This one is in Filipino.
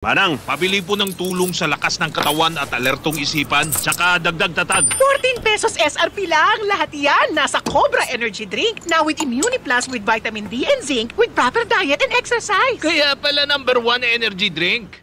Manang, pabili po ng tulong sa lakas ng katawan at alertong isipan, tsaka dagdag tatag. 14 pesos SRP lang. Lahat yan nasa Cobra Energy Drink. Now with Immunity Plus with vitamin D and zinc with proper diet and exercise. Kaya pala number one energy drink.